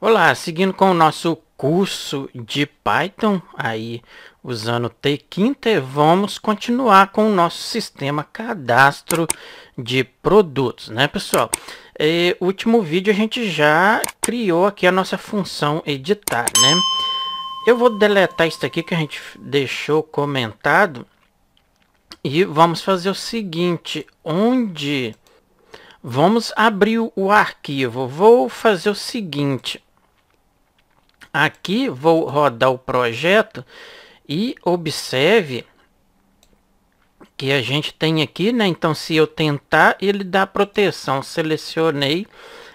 Olá, seguindo com o nosso curso de Python aí usando T e vamos continuar com o nosso sistema cadastro de produtos, né, pessoal? E, último vídeo a gente já criou aqui a nossa função editar, né? Eu vou deletar isso aqui que a gente deixou comentado e vamos fazer o seguinte, onde vamos abrir o arquivo. Vou fazer o seguinte, Aqui vou rodar o projeto e observe que a gente tem aqui, né? Então, se eu tentar, ele dá proteção. Selecionei,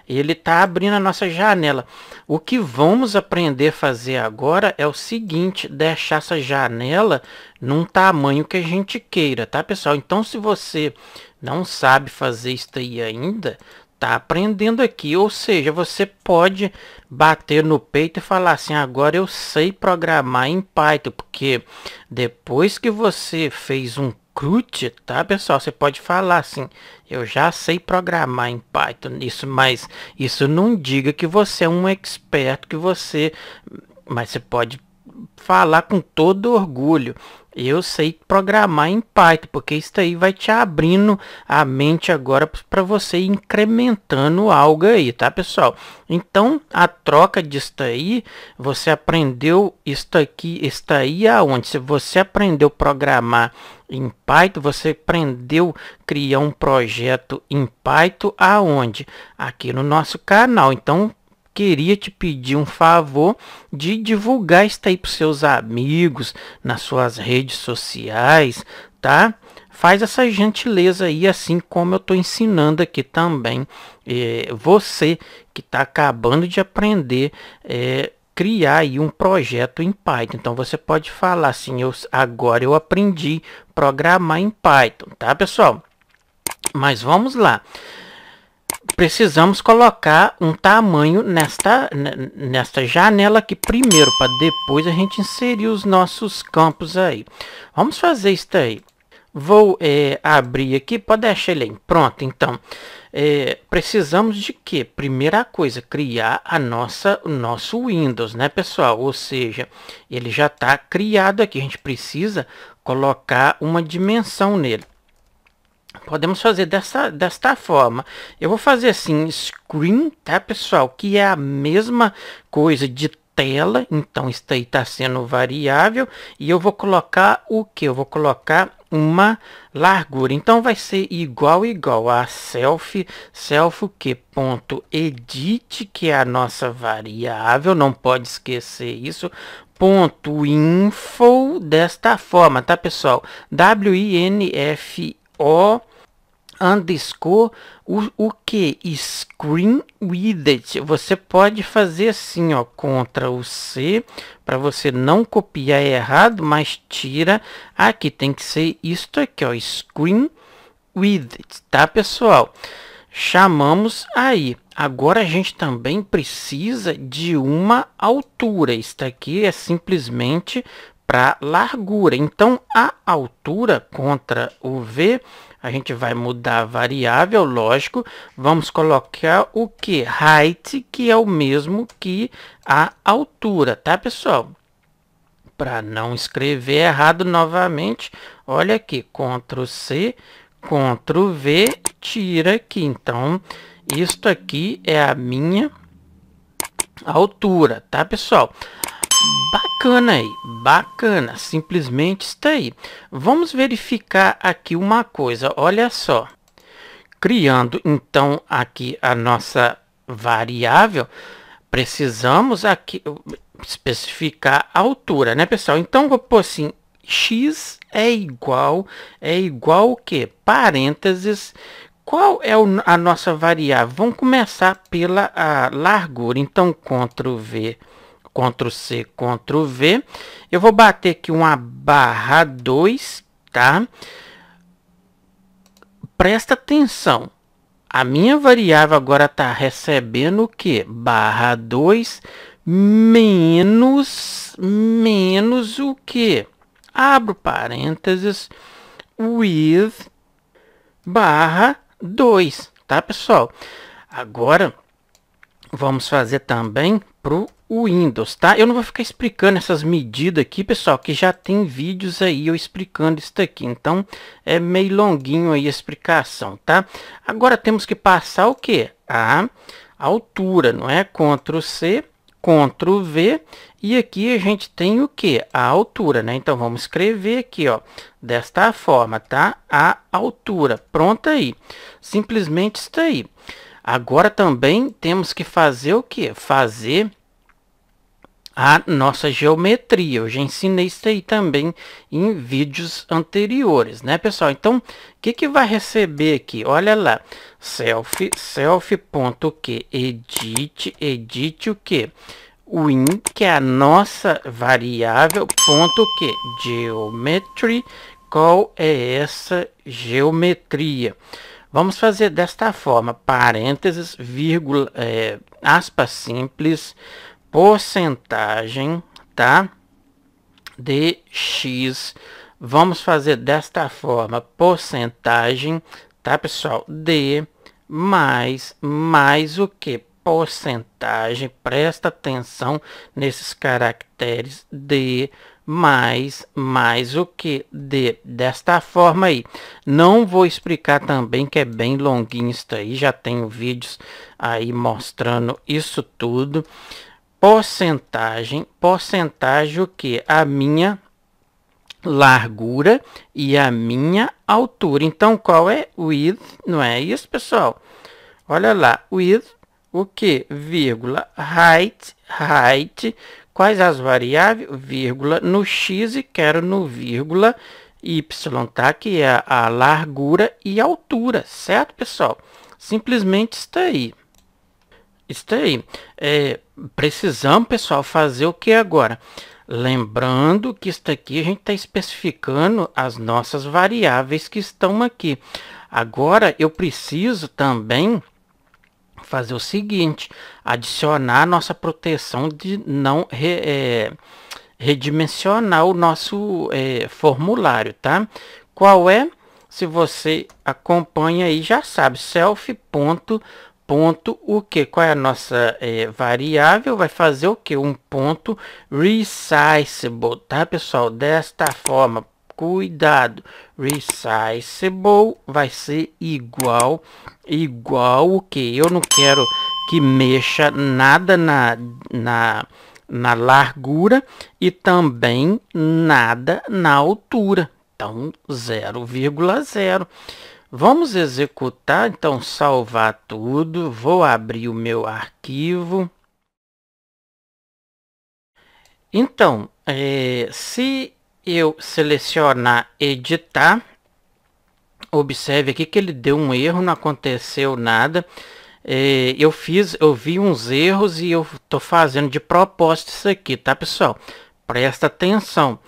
ele está abrindo a nossa janela. O que vamos aprender a fazer agora é o seguinte, deixar essa janela num tamanho que a gente queira, tá, pessoal? Então, se você não sabe fazer isso aí ainda, tá aprendendo aqui. Ou seja, você pode bater no peito e falar assim: agora eu sei programar em Python, porque depois que você fez um crut, tá pessoal? Você pode falar assim: eu já sei programar em Python, isso, mas isso não diga que você é um expert, que você. Mas você pode falar com todo orgulho. Eu sei programar em Python, porque isso aí vai te abrindo a mente agora para você ir incrementando algo aí, tá pessoal? Então, a troca disso aí, você aprendeu isso aqui, está aí aonde? Se você aprendeu programar em Python, você aprendeu criar um projeto em Python aonde? Aqui no nosso canal. Então, queria te pedir um favor de divulgar isso aí para seus amigos, nas suas redes sociais, tá? Faz essa gentileza aí, assim como eu estou ensinando aqui também. É, você que está acabando de aprender, é, criar aí um projeto em Python. Então você pode falar assim, eu, agora eu aprendi programar em Python, tá pessoal? Mas vamos lá precisamos colocar um tamanho nesta, nesta janela aqui primeiro, para depois a gente inserir os nossos campos aí. Vamos fazer isso aí. Vou é, abrir aqui, pode deixar ele aí. Pronto, então. É, precisamos de quê? Primeira coisa, criar a nossa, o nosso Windows, né, pessoal? Ou seja, ele já está criado aqui. A gente precisa colocar uma dimensão nele. Podemos fazer dessa, desta forma. Eu vou fazer assim, screen, tá, pessoal? Que é a mesma coisa de tela. Então, isso aí está sendo variável. E eu vou colocar o que? Eu vou colocar uma largura. Então, vai ser igual, igual a selfie, selfie que ponto edit, que é a nossa variável. Não pode esquecer isso ponto info desta forma, tá pessoal? W I N F O underscore o, o que? Screen widget. Você pode fazer assim, ó, contra o C, para você não copiar errado, mas tira. Aqui tem que ser isto aqui, ó, screen widget, tá, pessoal? Chamamos aí. Agora a gente também precisa de uma altura. Isso aqui é simplesmente para largura. Então, a altura contra o V, a gente vai mudar a variável, lógico. Vamos colocar o que? Height, que é o mesmo que a altura, tá, pessoal? Para não escrever errado novamente, olha aqui, Ctrl C, Ctrl V, tira aqui. Então, isto aqui é a minha altura, tá, pessoal? Bacana aí, bacana, simplesmente está aí. Vamos verificar aqui uma coisa, olha só. Criando então aqui a nossa variável, precisamos aqui uh, especificar a altura, né pessoal? Então vou pôr assim, x é igual, é igual o que? Parênteses, qual é a nossa variável? Vamos começar pela ah, largura, então Ctrl V Ctrl C, Ctrl V. Eu vou bater aqui uma barra 2, tá? Presta atenção. A minha variável agora está recebendo o que? Barra 2 menos, menos o que? Abro parênteses, with barra 2, tá pessoal? Agora, vamos fazer também para o o Windows, tá? Eu não vou ficar explicando essas medidas aqui, pessoal, que já tem vídeos aí eu explicando isso aqui. Então, é meio longuinho aí a explicação, tá? Agora temos que passar o que? A altura, não é? Ctrl C, Ctrl V e aqui a gente tem o que? A altura, né? Então, vamos escrever aqui, ó, desta forma, tá? A altura, pronto aí. Simplesmente está aí. Agora também temos que fazer o que? Fazer a nossa geometria. Eu já ensinei isso aí também em vídeos anteriores, né, pessoal? Então, o que, que vai receber aqui? Olha lá, ponto que edit, edit o que? Win, que é a nossa variável, ponto que? Geometry, qual é essa geometria? Vamos fazer desta forma, parênteses, vírgula, é, aspas simples, porcentagem, tá? De X. Vamos fazer desta forma, porcentagem, tá, pessoal? De mais, mais o que? Porcentagem, presta atenção nesses caracteres de mais, mais o que? De, desta forma aí. Não vou explicar também que é bem longuinho isso aí, já tenho vídeos aí mostrando isso tudo porcentagem, porcentagem o que? A minha largura e a minha altura. Então, qual é width? Não é isso, pessoal? Olha lá, width, o que? Vírgula, height, height. Quais as variáveis? Vírgula, no x e quero no vírgula y, tá? Que é a largura e altura, certo, pessoal? Simplesmente está aí. Isso aí. É, precisamos, pessoal, fazer o que agora? Lembrando que isso aqui a gente está especificando as nossas variáveis que estão aqui. Agora eu preciso também fazer o seguinte, adicionar nossa proteção de não re, é, redimensionar o nosso é, formulário, tá? Qual é? Se você acompanha aí, já sabe, self.com ponto o que? Qual é a nossa é, variável? Vai fazer o que? Um ponto resizable, tá pessoal? Desta forma, cuidado. Resizable vai ser igual, igual o que? Eu não quero que mexa nada na, na, na largura e também nada na altura. Então, 0,0. Vamos executar, então salvar tudo. Vou abrir o meu arquivo. Então, é, se eu selecionar editar, observe aqui que ele deu um erro, não aconteceu nada. É, eu fiz, eu vi uns erros e eu estou fazendo de propósito isso aqui, tá pessoal? Presta atenção.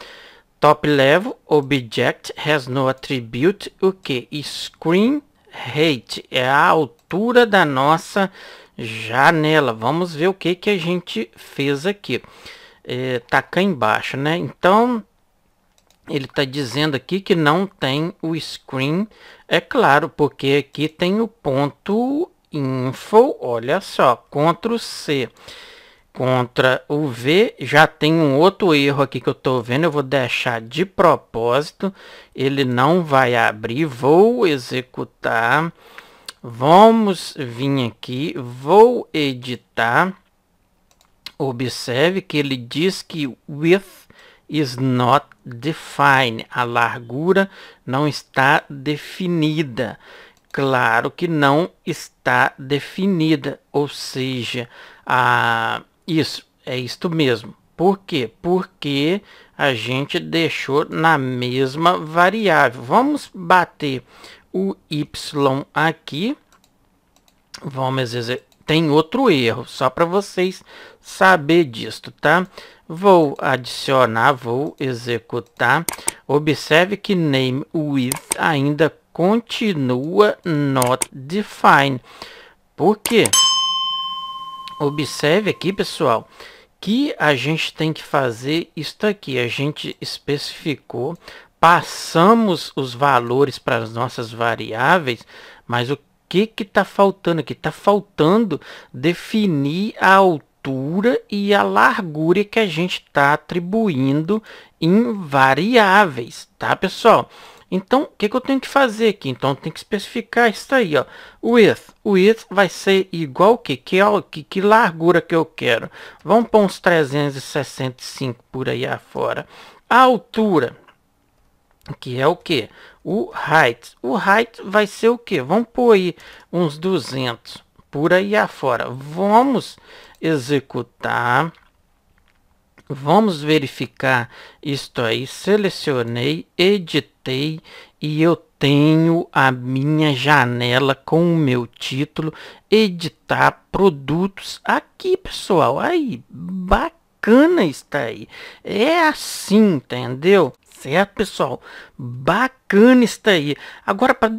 Top level object has no attribute, o que? Screen height é a altura da nossa janela. Vamos ver o que, que a gente fez aqui. É, tá cá embaixo, né? Então, ele está dizendo aqui que não tem o screen. É claro, porque aqui tem o ponto info, olha só, Ctrl C contra o V. Já tem um outro erro aqui que eu estou vendo. Eu vou deixar de propósito. Ele não vai abrir. Vou executar. Vamos vir aqui. Vou editar. Observe que ele diz que width is not defined. A largura não está definida. Claro que não está definida, ou seja, a isso, é isto mesmo. Por quê? Porque a gente deixou na mesma variável. Vamos bater o y aqui. Vamos executar. Tem outro erro, só para vocês saber disto, tá? Vou adicionar, vou executar. Observe que name with ainda continua not defined. Por quê? Observe aqui, pessoal, que a gente tem que fazer isto aqui. A gente especificou, passamos os valores para as nossas variáveis, mas o que que está faltando aqui? Está faltando definir a altura e a largura que a gente está atribuindo em variáveis, tá, pessoal? Então, o que, que, eu tenho que fazer aqui? Então, tem que especificar isso aí, ó. Width. Width vai ser igual que? Que, que, que largura que eu quero? Vamos pôr uns 365 por aí afora. A altura, que é o que? O height. O height vai ser o que? Vamos pôr aí uns 200 por aí afora. Vamos executar Vamos verificar isto aí. Selecionei, editei e eu tenho a minha janela com o meu título editar produtos aqui, pessoal. Aí, bacana está aí. É assim, entendeu? Certo, pessoal? Bacana isso aí. Agora, para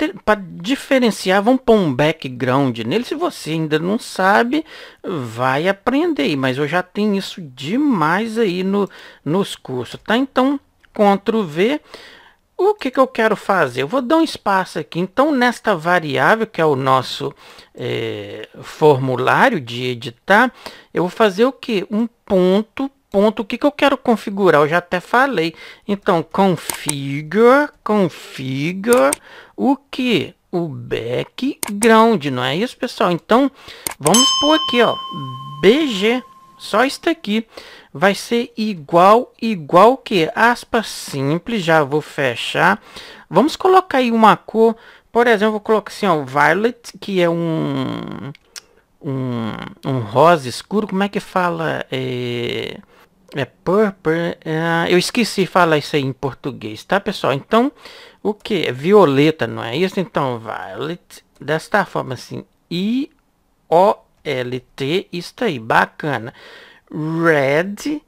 diferenciar, vamos pôr um background nele. Se você ainda não sabe, vai aprender. Mas eu já tenho isso demais aí no, nos cursos, tá? Então, Ctrl V. O que, que eu quero fazer? Eu vou dar um espaço aqui. Então, nesta variável, que é o nosso é, formulário de editar, eu vou fazer o que? Um ponto ponto o que, que eu quero configurar. Eu já até falei. Então, configure, configure o que? O background, não é isso, pessoal? Então, vamos por aqui, ó. BG, só isso aqui. Vai ser igual, igual que? Aspas simples, já vou fechar. Vamos colocar aí uma cor. Por exemplo, vou colocar assim, ó, Violet, que é um um, um rosa escuro, como é que fala? É... É purple. É, eu esqueci falar isso aí em português, tá, pessoal? Então, o que? É violeta, não é isso? Então, violet, desta forma assim. I-O-L-T, isso aí, bacana. Red,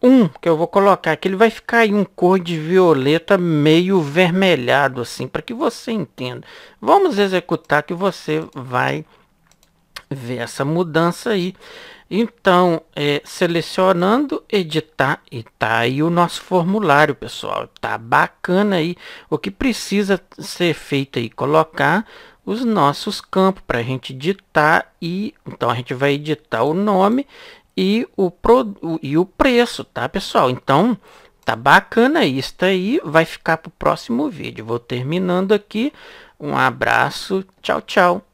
1, um, que eu vou colocar aqui. Ele vai ficar em um cor de violeta meio vermelhado, assim, para que você entenda. Vamos executar que você vai ver essa mudança aí. Então, é, selecionando, editar e tá aí o nosso formulário, pessoal. Tá bacana aí. O que precisa ser feito aí, colocar os nossos campos para a gente editar e então a gente vai editar o nome e o, pro, o, e o preço, tá, pessoal? Então, tá bacana isso aí. Vai ficar para o próximo vídeo. Vou terminando aqui. Um abraço. Tchau, tchau.